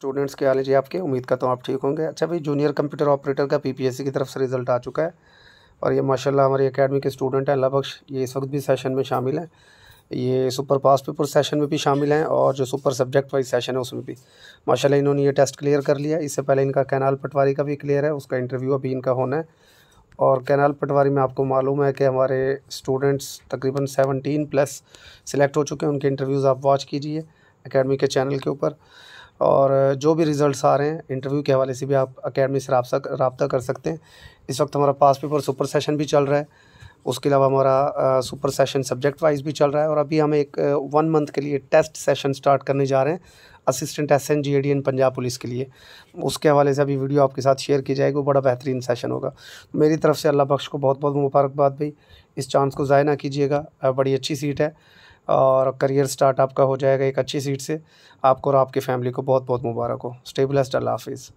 students के हाल जी आपके उम्मीद करता हूँ आप ठीक होंगे अच्छा भाई जूनियर कंप्यूटर ऑपरेटर का पीपीएससी की तरफ से रिजल्ट आ चुका है और ये माशाल्लाह हमारे एकेडमी के स्टूडेंट हैं लबख्श ये इस वक्त भी सेशन में शामिल हैं ये सुपर पास पेपर सेशन में भी शामिल हैं और जो सुपर सब्जेक्ट वाइज सेशन है उसमें भी माशाला इन्होंने ये टेस्ट क्लियर कर लिया इससे पहले इनका कैनाल पटवारी का भी क्लियर है उसका इंटरव्यू अभी इनका होना है और कैनाल पटवारी में आपको मालूम है कि हमारे स्टूडेंट्स तकरीबन सेवनटीन प्लस सिलेक्ट हो चुके हैं उनके इंटरव्यूज़ आप वॉच कीजिए अकेडमी के चैनल के ऊपर और जो भी रिज़ल्ट आ रहे हैं इंटरव्यू के हवाले से भी आप अकेडमी से रबता कर सकते हैं इस वक्त हमारा पास पेपर सुपर सेशन भी चल रहा है उसके अलावा हमारा सुपर सेशन सब्जेक्ट वाइज भी चल रहा है और अभी हम एक वन मंथ के लिए टेस्ट सेशन स्टार्ट करने जा रहे हैं assistant S N G A D N Punjab police के लिए उसके हवाले से अभी वीडियो आपके साथ शेयर की जाएगी वो बड़ा बेहतरीन सेशन होगा मेरी तरफ से अल्लाह बख्श को बहुत बहुत मुबारकबाद भाई इस चांस को ज़ाय ना कीजिएगा बड़ी अच्छी सीट है और करियर स्टार्ट आपका हो जाएगा एक अच्छी सीट से आपको और आपकी फैमिली को बहुत बहुत मुबारक हो स्टे अल्लाह हाफिज़